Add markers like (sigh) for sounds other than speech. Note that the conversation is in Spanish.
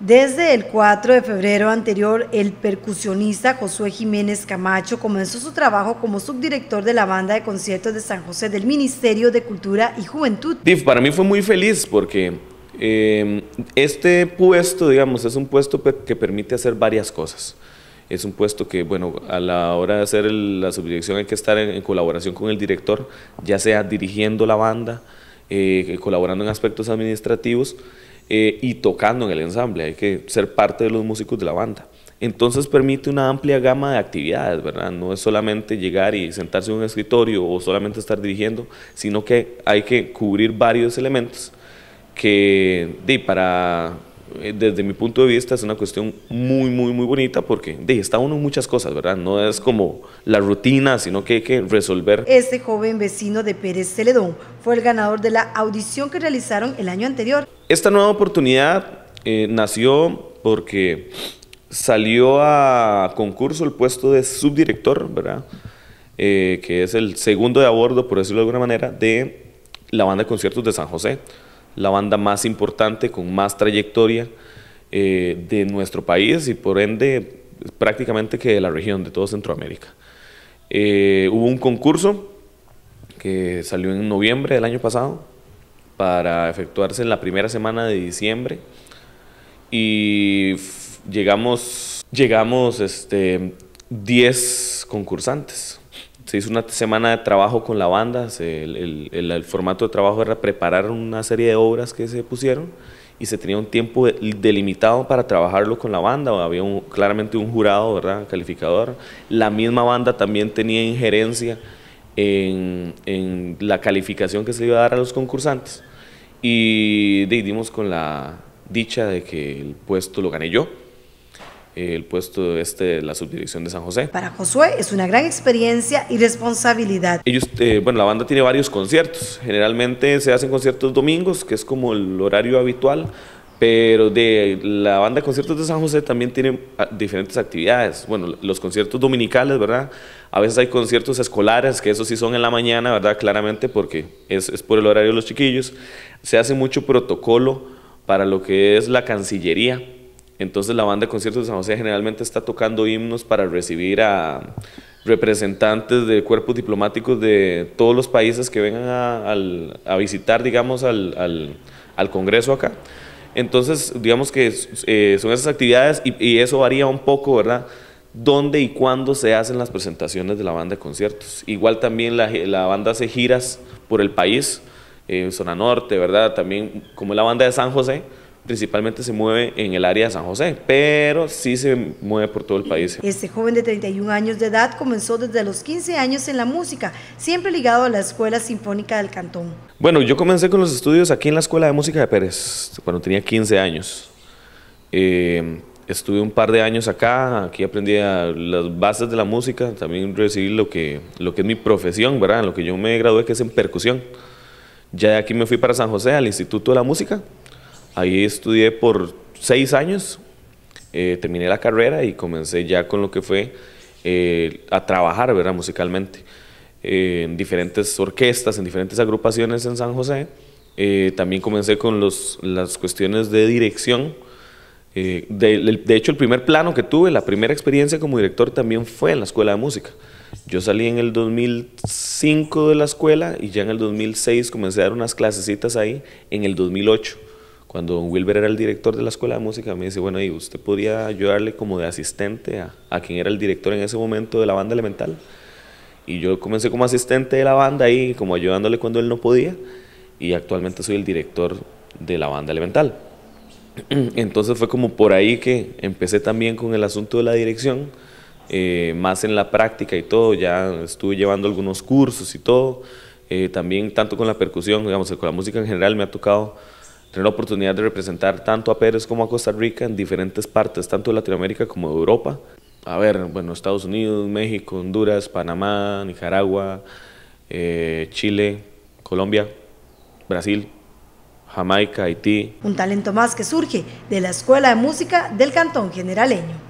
Desde el 4 de febrero anterior, el percusionista Josué Jiménez Camacho comenzó su trabajo como subdirector de la banda de conciertos de San José del Ministerio de Cultura y Juventud. Para mí fue muy feliz porque eh, este puesto, digamos, es un puesto que permite hacer varias cosas. Es un puesto que, bueno, a la hora de hacer la subdirección hay que estar en, colaboración con el director, ya sea dirigiendo la banda, eh, colaborando en aspectos administrativos, eh, y tocando en el ensamble, hay que ser parte de los músicos de la banda. Entonces permite una amplia gama de actividades, ¿verdad? No es solamente llegar y sentarse en un escritorio o solamente estar dirigiendo, sino que hay que cubrir varios elementos que para eh, desde mi punto de vista es una cuestión muy, muy, muy bonita porque de, está uno en muchas cosas, ¿verdad? No es como la rutina, sino que hay que resolver. Este joven vecino de Pérez Celedón fue el ganador de la audición que realizaron el año anterior. Esta nueva oportunidad eh, nació porque salió a concurso el puesto de subdirector, ¿verdad? Eh, que es el segundo de abordo, por decirlo de alguna manera, de la banda de conciertos de San José la banda más importante, con más trayectoria eh, de nuestro país y por ende prácticamente que de la región, de todo Centroamérica. Eh, hubo un concurso que salió en noviembre del año pasado para efectuarse en la primera semana de diciembre y llegamos, llegamos este, 10 concursantes se hizo una semana de trabajo con la banda, el, formato de trabajo era preparar una serie de obras que se pusieron y se tenía un tiempo delimitado para trabajarlo con la banda, había claramente un jurado, ¿verdad? calificador, la misma banda también tenía injerencia en, la calificación que se iba a dar a los concursantes y dimos con la dicha de que el puesto lo gané yo el puesto este de la subdirección de San José. Para Josué es una gran experiencia y responsabilidad. Ellos, eh, bueno, la banda tiene varios conciertos. Generalmente se hacen conciertos domingos, que es como el horario habitual, pero de la banda de conciertos de San José también tienen ah, diferentes actividades. Bueno, los conciertos dominicales, ¿verdad? A veces hay conciertos escolares, que esos sí son en la mañana, ¿verdad? Claramente, porque es, es por el horario de los chiquillos. Se hace mucho protocolo para lo que es la Cancillería entonces la banda de conciertos de San José generalmente está tocando himnos para recibir a representantes de cuerpos diplomáticos de todos los países que vengan a, visitar, digamos, al, Congreso acá. Entonces, digamos que eh, son esas actividades y, eso varía un poco, ¿verdad? Dónde y cuándo se hacen las presentaciones de la banda de conciertos. Igual también la, banda hace giras por el país, eh, en zona norte, ¿verdad? También como la banda de San José, principalmente se mueve en el área de San José, pero sí se mueve por todo el país. Este joven de 31 años de edad comenzó desde los 15 años en la música, siempre ligado a la Escuela Sinfónica del Cantón. Bueno, yo comencé con los estudios aquí en la Escuela de Música de Pérez, cuando tenía 15 años. Eh, estuve un par de años acá, aquí aprendí las bases de la música, también recibí lo que, lo que es mi profesión, ¿verdad? Lo que yo me gradué, que es en percusión. Ya de aquí me fui para San José, al Instituto de la Música, Ahí estudié por seis años, eh, terminé la carrera y comencé ya con lo que fue eh, a trabajar ¿verdad? musicalmente eh, en diferentes orquestas, en diferentes agrupaciones en San José. también comencé con los, las cuestiones de dirección. De, de, hecho, el primer plano que tuve, la primera experiencia como director también fue en la escuela de música. Yo salí en el 2005 de la escuela y ya en el 2006 comencé a dar unas clasecitas ahí, en el 2008 cuando don Wilber era el director de la escuela de música, me dice, bueno, ¿y usted podía ayudarle como de asistente a, quien era el director en ese momento de la banda elemental? Y yo comencé como asistente de la banda ahí, como ayudándole cuando él no podía, y actualmente soy el director de la banda elemental. (clears throat) Entonces fue como por ahí que empecé también con el asunto de la dirección, eh, más en la práctica y todo, ya estuve llevando algunos cursos y todo, eh, también tanto con la percusión, digamos, con la música en general me ha tocado tener la oportunidad de representar tanto a Pérez como a Costa Rica en diferentes partes, tanto de Latinoamérica como de Europa. A ver, bueno, Estados Unidos, México, Honduras, Panamá, Nicaragua, eh, Chile, Colombia, Brasil, Jamaica, Haití. Un talento más que surge de la Escuela de Música del Cantón Generaleño.